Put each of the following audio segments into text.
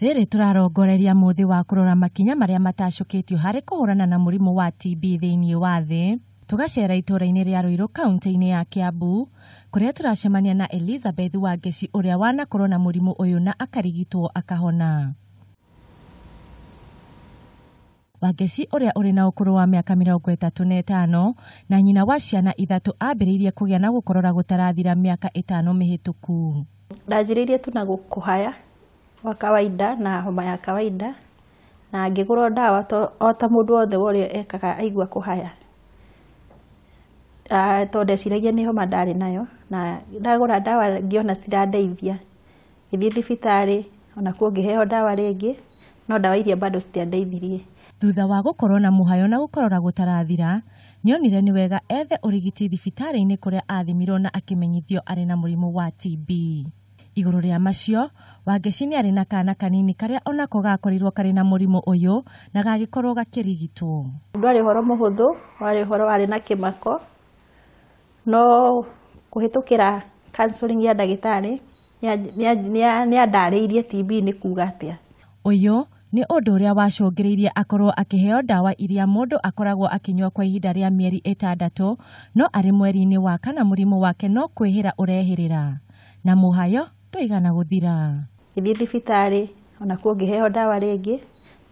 rĩrĩ tũrarongoreria mũthĩ wa kũrora makinya marĩa matacũkĩtio harĩ kũhũrana na mũrimũ wa TB thĩinĩ wa thĩ tũgacera itũũra-inĩ rĩa rũirũ kauntĩ inĩ ya kĩambu kũrĩa tũracemania na Elizabeth ngeci ũrĩa wanakorwo na mũrimũ ũyũ na akarigitwo akahona Wangeci ũrĩa ũrĩ na ũkũrũ wa mĩaka mĩrongo ĩtatũ na ĩtano na nyina wa ciana ithatũ ambĩrĩirie kũgĩa na gũkorora gũtarathira mĩaka ĩtano mĩhĩtũku ndanjĩrĩirie tu na wa kawaida na homa ya kawaida na ngĩgũrwo ndawa o ta mũndũ wothe ũrĩa ekaga aigua kũhaya ah, tondũ ndeciragia nĩ homa ndarĩ nayo na ndagũra ndawa ngĩona ciradeithia gĩthiĩ thibitarĩ onakuo ngĩheo ndawa rĩngĩ no ndawa iria bado citiandeithirie thutha wa gũkorwo na mũhayo na gũkorora gũtarathira nyonire nĩ wega ethe ũrigiti thibitarĩ-inĩ kũrĩa athimirwo na akĩmenyithio arĩ na mũrimũ wa TB iguru ria macio wangeci nĩ arĩ na kana kanini karĩa onako gakorirwo karĩ na mũrimũ ũyũ na gagĩkorwo gakĩrigitwo ndwarĩ ũhoro mũhũthũ warĩ horo warĩ na kĩmako no kũhĩtũkĩra counseling ya ndagĩtarĩ nĩ andarĩirie TB nĩ kuga atĩa ũyũ nĩ ũndũ ũrĩa wacũngĩrĩirie akorwo akĩheo ndawa iria mũndũ akoragwo akĩnyua kwa ihinda rĩa mĩeri ĩtandatũ no arĩ mweri-inĩ wa kana mũrimũ wake no kwĩhĩra ũrehĩrĩra na mũhayo ndoigana gũthira ngĩthiĩ thibitarĩ ona kuo ngĩheo ndawa rĩngĩ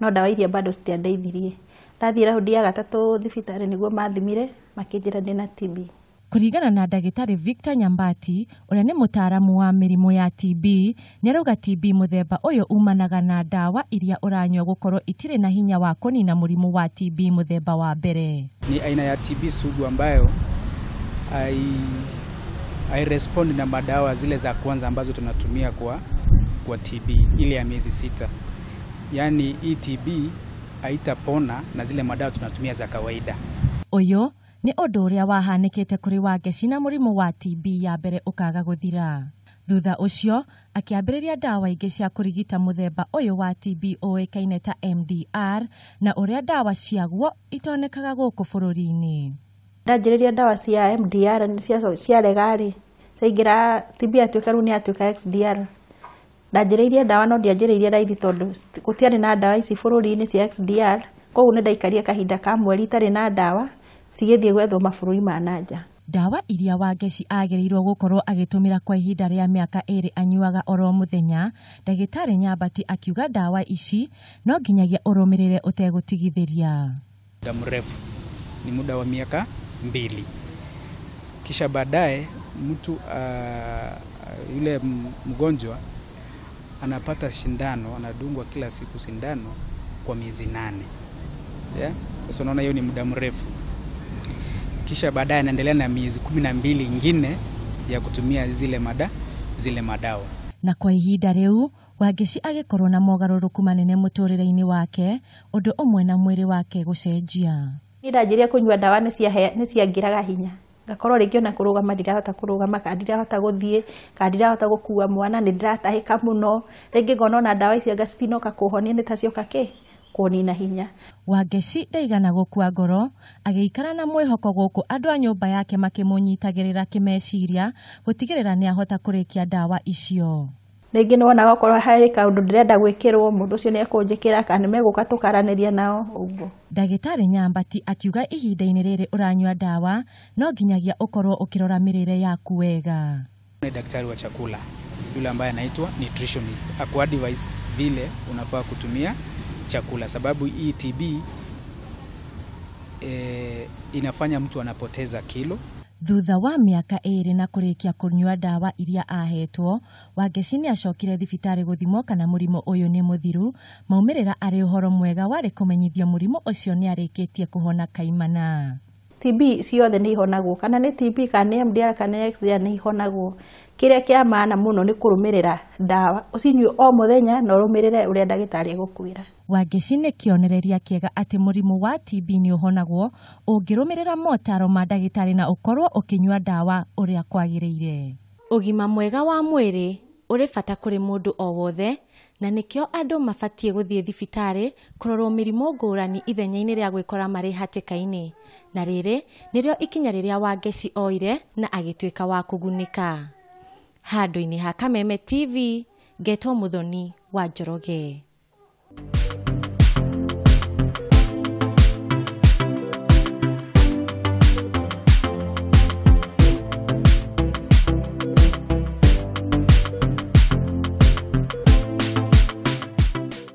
no ndawa iria bado citiandeithirie ndathiĩ raundi ya gatatũ thibitarĩ nĩguo mathimire makĩnjĩra ndĩ na TB kũringana na ndagĩtarĩ Victor Nyambati ũrĩa nĩ mũtaaramu wa mĩrimũ ya TB arauga TB mũthemba ũyũ umanaga na ndawa iria ũranyua gũkorwo itirĩ na hinya wa kũnina mũrimũ wa TB mũthemba wa mbere. Ni aina ya TB sugu ambayo ai hairespondi na madawa zile za kwanza ambazo tunatumia kwa, kwa TB ile ya miezi sita. Yaani hii TB haitapona na zile madawa tunatumia za kawaida. Uyu ni undu uria wahanikite kuri Wangeci na murimu wa TB ya mbere ukaga guthira thutha ucio akiambiriria ndawa ingi cia kurigita muthemba uyu wa TB uikaine ta MDR na uria dawa ciaguo itonekaga guku bururi-ini ndanjĩrĩria ndawa cia MDR ciarega rĩ ciaingĩra TB atuĩka rĩu nĩ atuĩka XDR ndanjĩrĩirie ndawa no ndianjĩrĩirie raithi tondũ gũtiarĩ na ndawa ici bũrũri-inĩ cia XDR koguo nĩ ndaikarire kahinda ka mweri itarĩ na ndawa cigĩthiĩ gwethwo mabũrũri ma na nja ndawa iria wangeci agĩrĩirwo gũkorwo agĩtũmĩra kwa ihinda rĩa mĩaka ĩrĩ anyuaga oro mũthenya ndagĩtarĩ nyambati akiuga ndawa ici no nginyagia ũrũmĩrĩre ũtegũtigithĩria nda mrefu ni muda wa miaka mbili. Kisha baadaye mtu uh, yule mgonjwa anapata shindano, anadungwa kila siku sindano kwa miezi nane. Yeah? Sasa unaona hiyo ni muda mrefu. Kisha baadaye anaendelea na miezi kumi na mbili ingine ya kutumia zile mada, zile madawa na kwa ihinda riu Wangeci agikorwo na mogaruruku manene muturire-ini wake undu umwe na mwiri wake gucenjia ndanjirie kunywa ndawa ni ciangiraga hinya ngakorwo ngä ona kũrũgama ndirahota gama kana gå thiä kana gå kua mwana ka må no rĩngĩ ngona ona ndawa icio ngacitinoka kå honia nä ta cioka kĩ kũnina hinya wangeci ndaigana kua ngoro ikara na gå kå andå a mba yake tigä rä ra nä ahota kia ndawa icio rĩngĩ nĩwonaga okorwo harĩ kaũndũ ndĩrenda gwĩkĩrwo mũndũ ũcio nĩ ekũnjĩkĩra kana nĩ megũka tũkaranĩria nao ũguo ndagĩtarĩ nyambati akiuga ihinda-inĩ rĩrĩ ũranyua ndawa no nginyagia ũkorwo ũkĩrora mĩrĩre yaku wega ni daktari wa chakula yule ambaye anaitwa nutritionist akuadvise vile unafaa kutumia chakula sababu hii tb e, eh, inafanya mtu anapoteza kilo thutha wa miaka ĩĩrĩ na kũrĩkia kũnyua ndawa iria ahetwo Wangeci nĩacokire thibitarĩ gũthimwo kana murimo ũyũ nĩ mũthiru maumĩrĩra arĩ horo mwega warĩ kũmenyithio mũrimũ ũcio nĩarĩkĩtie kuhona kaimana TB ciothe nä ihonagwo kana nä TB kana nä MDR kana nä XDR nä ihonagwo kä rä a kä maana må no nä kå rå mä rä ra ndawa å cinyuä o må thenya na å rå mä rä re å rä a tarä egå kwä ra ci nä kionereria kiega atä må rimå wa TB nä å honagwo å ngä rå mä rä ra motaro ma tarä na å korwo å kä nyua ndawa å rä a kwagä rä ire å gima mwega wa mwä å rä bata må ndå o wothe na nĩkĩo andũ mabatiĩ gũthiĩ thibitarĩ kũrorwo mĩrimũ ngũrani ithenya-inĩ rĩa gwĩkora marĩ hatĩka-inĩ na rĩrĩ nĩrĩo ikinya rĩrĩa Wangeci oire na agĩtuĩka wa kũgunĩka handũ-inĩ ha Kameme TV ngetwo Mũthoni wa Njoroge